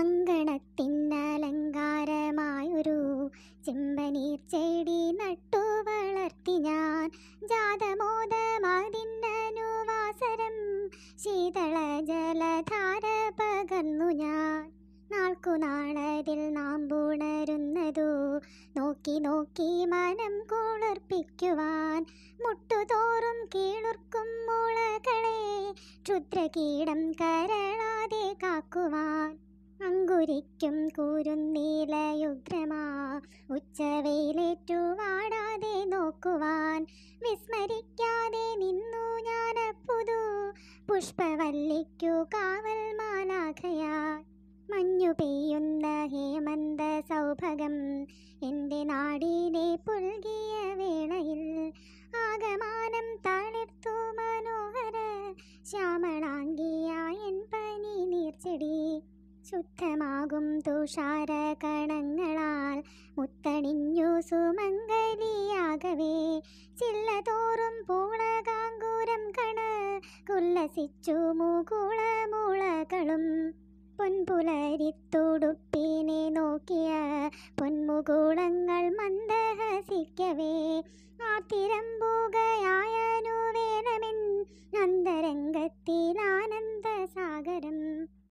അങ്കണത്തിന്നലങ്കാരമായൊരു ചെമ്പനീർ ചെടി നട്ടു വളർത്തി ഞാൻ ജാതമോദമതിന്നനുവാസരം ശീതള ജലധാര പകർന്നു ഞാൻ നാൾക്കുനാളതിൽ നാം പൂണരുന്നതു നോക്കി നോക്കി മനം കുളിർപ്പിക്കുവാൻ മുട്ടുതോറും കീളുർക്കും മുളകളെ ക്ഷുദ്രകീടം കരളാതെ കാക്കുവാൻ അങ്കുരിക്കും കൂരുന്നീലയുഗ്രമാ ഉച്ചവെയിലേറ്റു വാടാതെ നോക്കുവാൻ വിസ്മരിക്കാതെ നിന്നു ഞാനപ്പുതു പുഷ്പവല്ലിക്കു കാവൽ മാലാഖയാ മഞ്ഞു പെയ്യുന്ന ഹേമന്ത സൗഭഗം എൻ്റെ നാടിനെ പുൽകിയ വേളയിൽ ആഗമാനം തളിർത്തു മനോഹര ശ്യാമളാംഗിയ എൻ പനി നീർച്ചെടി ശുദ്ധമാകും തുഷാരകണങ്ങളാൽ മുത്തണിഞ്ഞു സുമംഗലിയാകവേ ചില്ലതോറും പൂളകാങ്കൂരം കണ കുല്ലസിച്ചു മുകുളമുളകളും പൊൻപുലരിത്തുടുപ്പിനെ നോക്കിയ പൊന്മുകുളങ്ങൾ മന്ദഹസിക്കവേ ആർത്തിരമ്പുകയാ